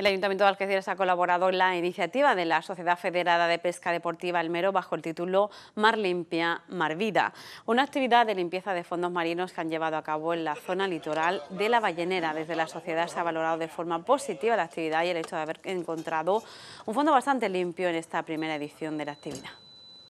El Ayuntamiento de Algeciras ha colaborado en la iniciativa de la Sociedad Federada de Pesca Deportiva Mero bajo el título Mar Limpia, Mar Vida, una actividad de limpieza de fondos marinos que han llevado a cabo en la zona litoral de la Ballenera. Desde la sociedad se ha valorado de forma positiva la actividad y el hecho de haber encontrado un fondo bastante limpio en esta primera edición de la actividad.